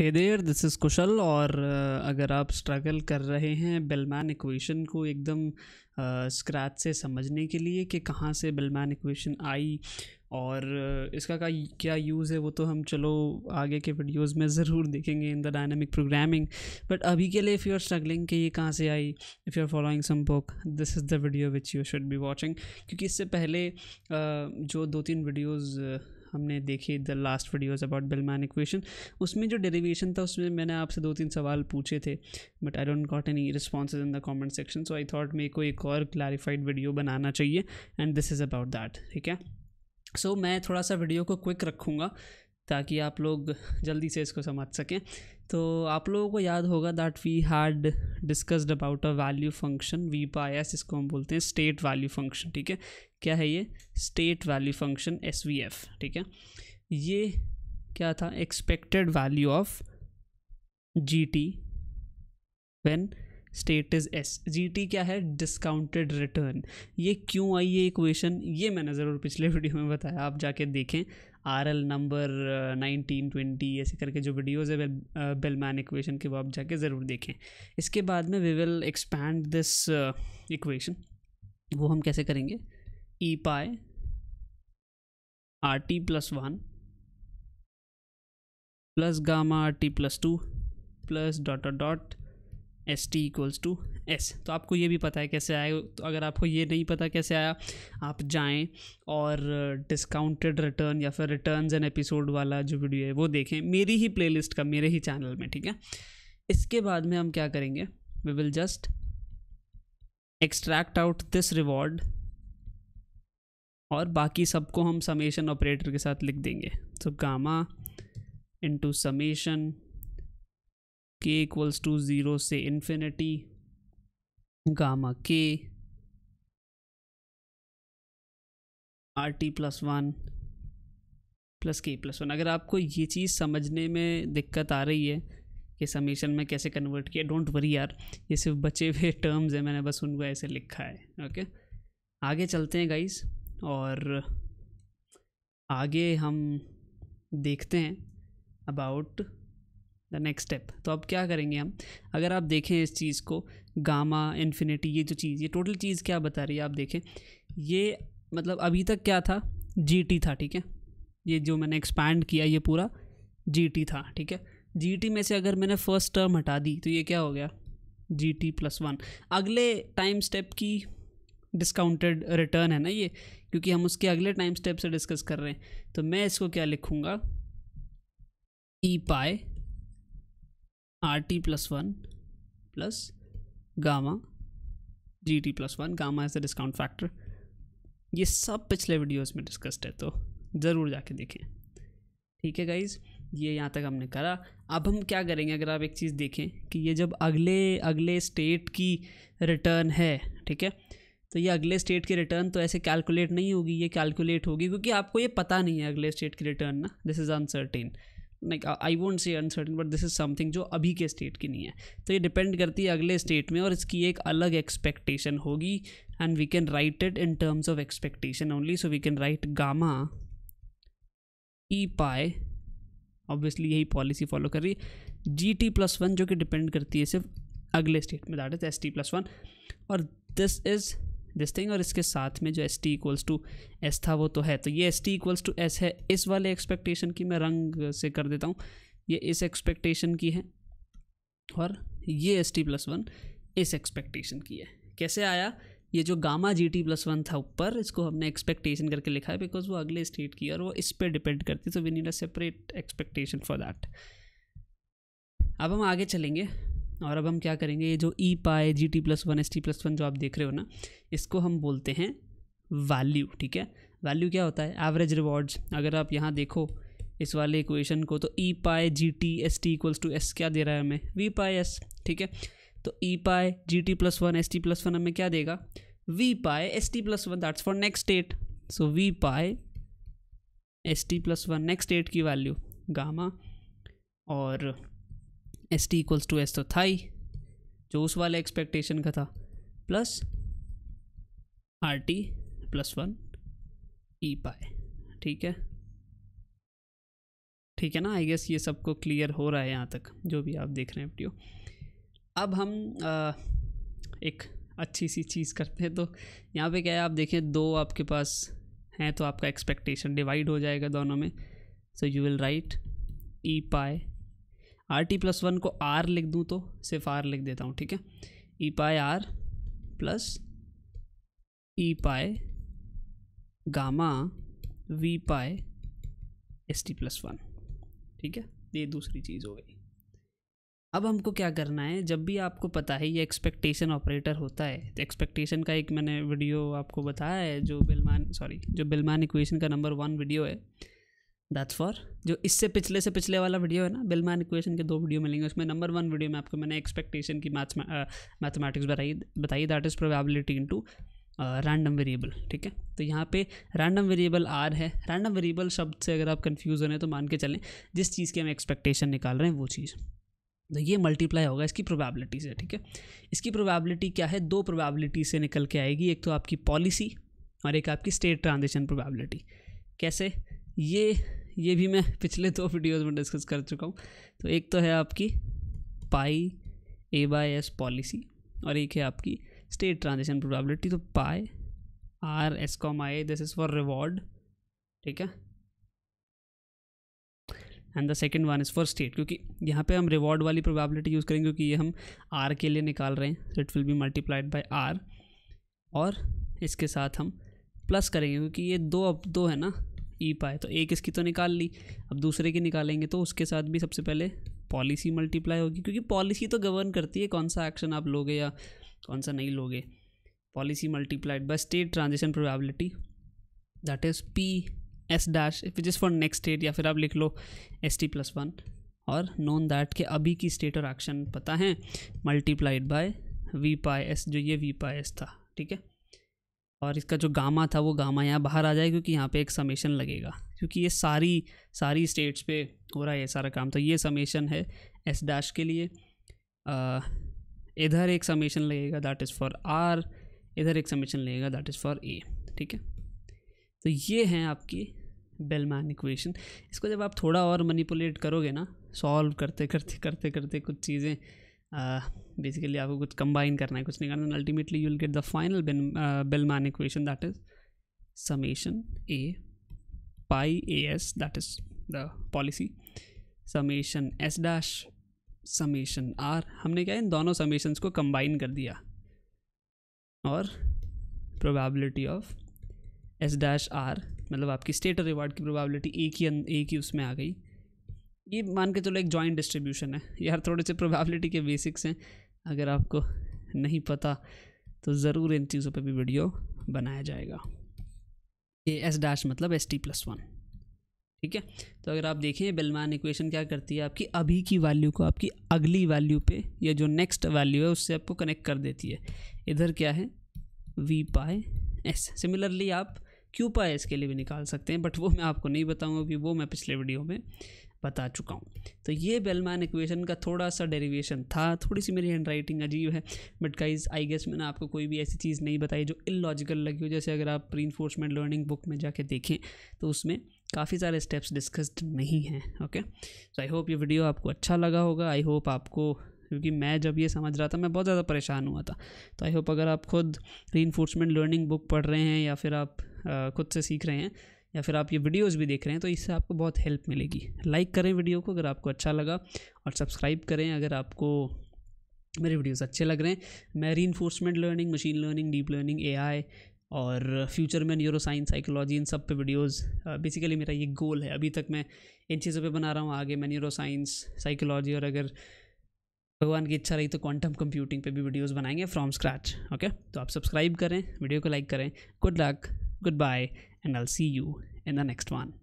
Hey there this is कुशल और uh, अगर आप स्ट्रगल कर रहे हैं बेलमैन इक्वेशन को एकदम स्क्रैच uh, से समझने के लिए कि कहाँ से बेलमैन इक्वेशन आई और uh, इसका का क्या यूज़ है वो तो हम चलो आगे के वीडियोस में ज़रूर देखेंगे in the dynamic programming but अभी के लिए इफ़ यू आर स्ट्रगलिंग कि ये कहाँ से आई if you are following some book this is the video which you should be watching क्योंकि इससे पहले जो दो तीन वीडियोज़ हमने देखी the last videos about Bellman equation उसमें जो डेरिवेशन था उसमें मैंने आपसे दो तीन सवाल पूछे थे but I don't got any response in the comment section so I thought मेरे को एक और क्लैरिफाइड वीडियो बनाना चाहिए and this is about that ठीक है सो so, मैं थोड़ा सा वीडियो को क्विक रखूँगा ताकि आप लोग जल्दी से इसको समझ सकें तो आप लोगों को याद होगा that we had discussed about a value function V pi S इसको हम बोलते हैं स्टेट वैल्यू फंक्शन ठीक है क्या है ये state value function S V F ठीक है ये क्या था expected value of G T when is S T क्या है डिस्काउंटेड रिटर्न ये क्यों आई ये इक्वेशन ये मैंने ज़रूर पिछले वीडियो में बताया आप जाके देखें R L number nineteen twenty ऐसे करके जो वीडियोज़ है बेल, बेलमैन इक्वेशन के वो आप जाके ज़रूर देखें इसके बाद में we will expand this equation वो हम कैसे करेंगे E pi R T plus one plus gamma R T plus two plus dot dot S T equals to S तो आपको ये भी पता है कैसे आया तो अगर आपको ये नहीं पता कैसे आया आप जाएं और डिस्काउंटेड रिटर्न या फिर रिटर्न एन एपिसोड वाला जो वीडियो है वो देखें मेरी ही प्लेलिस्ट का मेरे ही चैनल में ठीक है इसके बाद में हम क्या करेंगे we will just extract out this reward और बाकी सबको हम समेशन ऑपरेटर के साथ लिख देंगे तो gamma into summation K equals to zero से infinity gamma K R T plus one plus K plus one अगर आपको ये चीज़ समझने में दिक्कत आ रही है कि समीशन में कैसे कन्वर्ट किया डोंट वरी यार ये सिर्फ बचे हुए टर्म्स हैं मैंने बस उनको ऐसे लिखा है ओके आगे चलते हैं गाइस और आगे हम देखते हैं अबाउट द नेक्स्ट स्टेप तो अब क्या करेंगे हम अगर आप देखें इस चीज़ को गामा इन्फिनिटी ये जो चीज़ ये टोटल चीज़ क्या बता रही है आप देखें ये मतलब अभी तक क्या था जी टी था ठीक है ये जो मैंने एक्सपैंड किया ये पूरा जी टी था ठीक है जी टी में से अगर मैंने फर्स्ट टर्म हटा दी तो ये क्या हो गया जी टी प्लस वन अगले टाइम स्टेप की डिस्काउंटेड रिटर्न है ना ये क्योंकि हम उसके अगले टाइम स्टेप से डिस्कस कर रहे हैं तो मैं इसको क्या लिखूँगा E e pi R T plus one plus gamma G T plus one gamma as a discount factor ये सब पिछले वीडियोस में डिस्कस्ड है तो ज़रूर जाके देखें ठीक है गाइज़ ये यहाँ तक हमने करा अब हम क्या करेंगे अगर आप एक चीज़ देखें कि ये जब अगले अगले स्टेट की रिटर्न है ठीक है तो ये अगले स्टेट की रिटर्न तो ऐसे कैलकुलेट नहीं होगी ये कैलकुलेट होगी क्योंकि आपको ये पता नहीं है अगले स्टेट की रिटर्न ना this is uncertain like I won't say uncertain but this is something जो अभी के स्टेट की नहीं है तो ये डिपेंड करती है अगले स्टेट में और इसकी एक अलग एक्सपेक्टेशन होगी and we can write it in terms of expectation only so we can write gamma E pi obviously यही पॉलिसी फॉलो कर रही है जी टी प्लस वन जो कि डिपेंड करती है सिर्फ अगले स्टेट में that is S T plus one और दिस इज़ दिस थिंग और इसके साथ में जो S T equals to S था वो तो है तो ये S T equals to S है इस वाले एक्सपेक्टेशन की मैं रंग से कर देता हूँ ये इस एक्सपेक्टेशन की है और ये एस टी प्लस वन इस एक्सपेक्टेशन की है कैसे आया ये जो gamma G T plus one था ऊपर इसको हमने एक्सपेक्टेशन करके लिखा है बिकॉज वो अगले स्टेट की और वो इस पर डिपेंड करती है तो we need a separate expectation for that अब हम आगे चलेंगे और अब हम क्या करेंगे ये जो E e pi G T plus one S T plus one जो आप देख रहे हो ना इसको हम बोलते हैं वैल्यू ठीक है वैल्यू क्या होता है एवरेज रिवॉर्ड्स अगर आप यहाँ देखो इस वाले इक्वेशन को तो E e pi G T S T equals to S क्या दे रहा है हमें वी पाए एस ठीक है तो E e pi G T plus one S T plus one हमें क्या देगा V pi S T plus one that's for next state so V pi S T plus one next state की value gamma और S T equals to S तो था ही जो उस वाले एक्सपेक्टेशन का था plus R T plus one E pi ठीक है ठीक है ना आई गेस ये सबको क्लियर हो रहा है यहाँ तक जो भी आप देख रहे हैं वीडियो अब हम आ, एक अच्छी सी चीज़ करते हैं तो यहाँ पे क्या है आप देखें दो आपके पास हैं तो आपका एक्सपेक्टेशन डिवाइड हो जाएगा दोनों में so you will write E pi R T plus one को आर लिख दूँ तो सिर्फ आर लिख देता हूँ ठीक है ई pi are plus E pi gamma V pi S T plus one ठीक है ये दूसरी चीज़ हो गई अब हमको क्या करना है जब भी आपको पता है ये एक्सपेक्टेशन ऑपरेटर होता है तो एक्सपेक्टेशन का एक मैंने वीडियो आपको बताया है जो बिलमान सॉरी जो बिलमान इक्वेशन का नंबर वन वीडियो है दैट्स फॉर जो इससे पिछले से पिछले वाला वीडियो है ना बिलमैन इक्वेशन के दो वीडियो मिलेंगे उसमें नंबर वन वीडियो में आपको मैंने एक्सपेक्टेशन की मैथ मैथमेटिक्स uh, बताई बताई that is probability to random variable ठीक है तो यहाँ पे रैंडम वेरिएबल आर है रैंडम वेरिएबल शब्द से अगर आप कन्फ्यूज़ हो रहे हैं तो मान के चलें जिस चीज़ की हम एक्सपेक्टेशन निकाल रहे हैं वो चीज़ तो ये मल्टीप्लाई होगा इसकी प्रोबेबिलिटी से ठीक है इसकी प्रोबेबिलिटी क्या है दो प्रोबेबिलिटी से निकल के आएगी एक तो आपकी पॉलिसी और एक आपकी स्टेट ट्रांजिशन प्रोबेबिलिटी कैसे ये ये भी मैं पिछले दो वीडियोस में डिस्कस कर चुका हूँ तो एक तो है आपकी pi A by S policy और एक है आपकी स्टेट ट्रांजेक्शन प्रोबेबिलिटी तो pi R S comma this is for reward ठीक है and the second one is for state क्योंकि यहाँ पे हम रिवॉर्ड वाली प्रोबेबिलिटी यूज़ करेंगे क्योंकि ये हम आर के लिए निकाल रहे हैं so it will be multiplied by R और इसके साथ हम प्लस करेंगे क्योंकि ये दो अब दो है ना ई पाए तो एक इसकी तो निकाल ली अब दूसरे की निकालेंगे तो उसके साथ भी सबसे पहले पॉलिसी मल्टीप्लाई होगी क्योंकि पॉलिसी तो गवर्न करती है कौन सा एक्शन आप लोगे या कौन सा नहीं लोगे policy multiplied by state transaction probability that is P S dash which is for next state या फिर आप लिख लो एस टी प्लस वन और नॉन दैट के अभी की स्टेट और एक्शन पता है multiplied by V pi S जो ये वी पाई एस था ठीक है और इसका जो गामा था वो गामा यहाँ बाहर आ जाएगा क्योंकि यहाँ पे एक समेशन लगेगा क्योंकि ये सारी सारी स्टेट्स पे हो रहा है ये सारा काम तो ये समेशन है एस डैश के लिए आ, इधर एक समेशन लगेगा दैट इज़ फॉर आर इधर एक समेशन लगेगा दैट इज़ फॉर ए ठीक है तो ये हैं आपकी बेलमैन इक्वेशन इसको जब आप थोड़ा और मनीपुलेट करोगे ना सॉल्व करते करते करते करते कुछ चीज़ें बेसिकली आपको कुछ कंबाइन करना है कुछ नहीं करना ultimately you'll get the final Bellman equation that is summation A pi A S that is the policy summation S dash summation R हमने क्या इन दोनों समेशंस को कंबाइन कर दिया और probability of S dash R मतलब आपकी स्टेट और रिवार्ड की प्रोबेबिलिटी ए की ए की उसमें आ गई ये मान के चलो एक जॉइंट डिस्ट्रीब्यूशन है यार थोड़े से प्रोबेबिलिटी के बेसिक्स हैं अगर आपको नहीं पता तो ज़रूर इन चीज़ों पर भी वीडियो बनाया जाएगा ये एस डैश मतलब एस टी प्लस वन ठीक है तो अगर आप देखें बेलमान इक्वेशन क्या करती है आपकी अभी की वैल्यू को आपकी अगली वैल्यू पे या जो नेक्स्ट वैल्यू है उससे आपको कनेक्ट कर देती है इधर क्या है वी पाए एस सिमिलरली आप क्यू पाए इसके लिए भी निकाल सकते हैं बट वो मैं आपको नहीं बताऊंगा कि वो मैं पिछले वीडियो में बता चुका हूँ तो ये बेलमैन इक्वेशन का थोड़ा सा डेरिवेशन था थोड़ी सी मेरी हैंड राइटिंग अजीब है बट गाइज आई गेस मैंने आपको कोई भी ऐसी चीज़ नहीं बताई जो इलॉजिकल लगी हो जैसे अगर आप प्री लर्निंग बुक में जाके देखें तो उसमें काफ़ी सारे स्टेप्स डिस्कस्ड नहीं हैं ओके सो आई होप ये वीडियो आपको अच्छा लगा होगा आई होप आपको क्योंकि मैं जब ये समझ रहा था मैं बहुत ज़्यादा परेशान हुआ था तो आई होप अगर आप खुद री लर्निंग बुक पढ़ रहे हैं या फिर आप खुद से सीख रहे हैं या फिर आप ये वीडियोस भी देख रहे हैं तो इससे आपको बहुत हेल्प मिलेगी लाइक करें वीडियो को अगर आपको अच्छा लगा और सब्सक्राइब करें अगर आपको मेरे वीडियोस अच्छे लग रहे हैं मैं reinforcement learning machine learning deep learning ए और फ्यूचर में न्यूरो साइंस साइकोलॉजी इन सब पे वीडियोस बेसिकली uh, मेरा ये गोल है अभी तक मैं इन चीज़ों पे बना रहा हूँ आगे मैं न्यूरो साइंस साइकोलॉजी और अगर भगवान की इच्छा रही तो क्वांटम कंप्यूटिंग पे भी वीडियोस बनाएंगे फ्रॉम स्क्रैच ओके तो आप सब्सक्राइब करें वीडियो को लाइक करें good luck good bye and I'll see you in the next one.